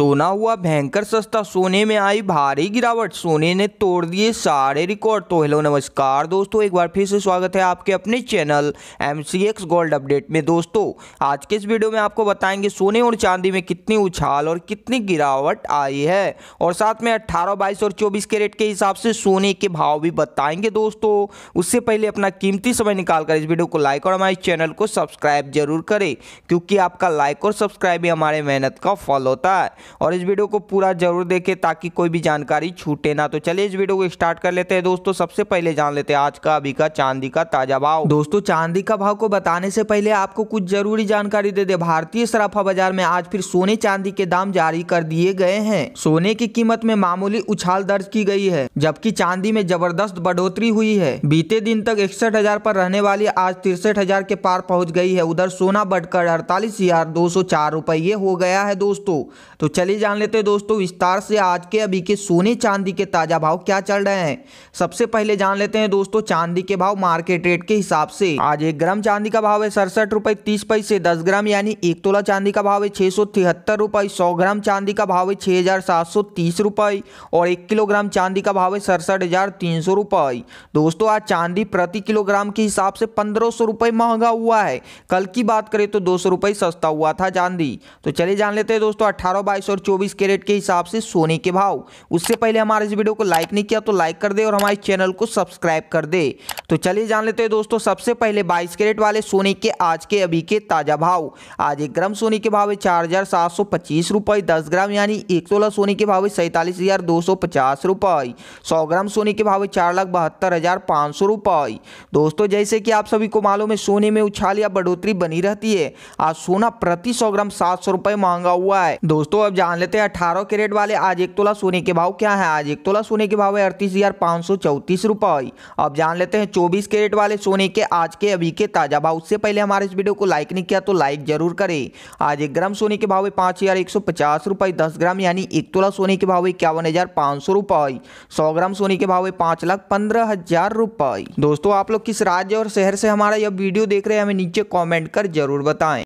सोना हुआ भयंकर सस्ता सोने में आई भारी गिरावट सोने ने तोड़ दिए सारे रिकॉर्ड तो हेलो नमस्कार दोस्तों एक बार फिर से स्वागत है आपके अपने चैनल एम गोल्ड अपडेट में दोस्तों आज के इस वीडियो में आपको बताएंगे सोने और चांदी में कितनी उछाल और कितनी गिरावट आई है और साथ में अट्ठारह बाईस और चौबीस के रेट के हिसाब से सोने के भाव भी बताएंगे दोस्तों उससे पहले अपना कीमती समय निकालकर इस वीडियो को लाइक और हमारे चैनल को सब्सक्राइब जरूर करें क्योंकि आपका लाइक और सब्सक्राइब ही हमारे मेहनत का फल होता है और इस वीडियो को पूरा जरूर देखें ताकि कोई भी जानकारी छूटे ना तो चलिए इस वीडियो को स्टार्ट कर लेते हैं दोस्तों सबसे पहले जान लेते हैं आज का अभी का चांदी का ताजा भाव दोस्तों चांदी का भाव को बताने से पहले आपको कुछ जरूरी जानकारी दे दे भारतीय सराफा बाजार में आज फिर सोने चांदी के दाम जारी कर दिए गए हैं सोने की कीमत में मामूली उछाल दर्ज की गई है जबकि चांदी में जबरदस्त बढ़ोतरी हुई है बीते दिन तक इकसठ हजार पर रहने वाली आज तिरसठ हजार के पार पहुंच गई है उधर सोना बढ़कर अड़तालीस हजार दो सौ चार रुपये हो गया है दोस्तों तो चलिए जान लेते हैं दोस्तों विस्तार से आज के अभी के सोने चांदी के ताज़ा भाव क्या चल रहे हैं सबसे पहले जान लेते हैं दोस्तों चांदी के भाव मार्केट रेट के हिसाब से आज एक ग्राम चांदी का भाव है सड़सठ रुपए तीस पैसे दस ग्राम यानी एक तोला चांदी का भाव है छह सौ तिहत्तर रुपए सौ ग्राम चांदी का भाव है छह हज़ार सात सौ तीस रुपए और एक किलोग्राम चांदी का भाव है सड़सठ हज़ार तीन सौ रुपए दोस्तों आज चांदी प्रति किलोग्राम के हिसाब से पंद्रह सौ रुपए महंगा हुआ है कल की बात करें तो दो सौ रुपए सस्ता हुआ था चांदी तो चलिए जान लेते हैं दोस्तों अठारह बाईस बाईस और चौबीस कैरेट के हिसाब से सोने के भाव उससे पहले हमारे इस वीडियो को लाइक नहीं किया तो लाइक कर दे और हमारे चैनल को सब्सक्राइब कर दे तो चलिए जान लेते हैं दोस्तों सबसे पहले बाईस कैरेट वाले सोने के आज के अभी के ताज़ा भाव आज एक ग्राम सोने के भाव है चार हज़ार सात सौ पच्चीस रुपए दस ग्राम यानी एक तोला सोने के भाव है सैतालीस हज़ार दो सौ पचास रुपए सौ ग्राम सोने के भाव है चार लाख बहत्तर हज़ार पाँच सौ रुपए दोस्तों जैसे कि आप सभी को मालूम है सोने में उछाल या बढ़ोतरी बनी रहती है आज सोना प्रति सौ ग्राम सात सौ रुपए महंगा हुआ है दोस्तों अब जान लेते हैं अठारह कैरेट वाले आज एक तोला सोने के भाव क्या है आज एक तोला सोने के भाव है अड़तीस हज़ार पाँच सौ चौंतीस रुपये अब जान लेते हैं चौबीस कैरेट वाले सोने के आज के अभी के ताज़ा भाव उससे पहले हमारे इस वीडियो को लाइक नहीं किया तो लाइक जरूर करे आज एक ग्राम सोने के भाव है पाँच हज़ार एक सौ पचास रुपये दस ग्राम यानी एक तोला सोने के भाव है इक्यावन हज़ार पाँच सौ रुपये सौ ग्राम सोने के भाव है पाँच लाख पंद्रह हज़ार रुपये दोस्तों आप लोग किस राज्य और शहर से हमारा यह वीडियो देख रहे हैं हमें नीचे कॉमेंट कर जरूर बताएं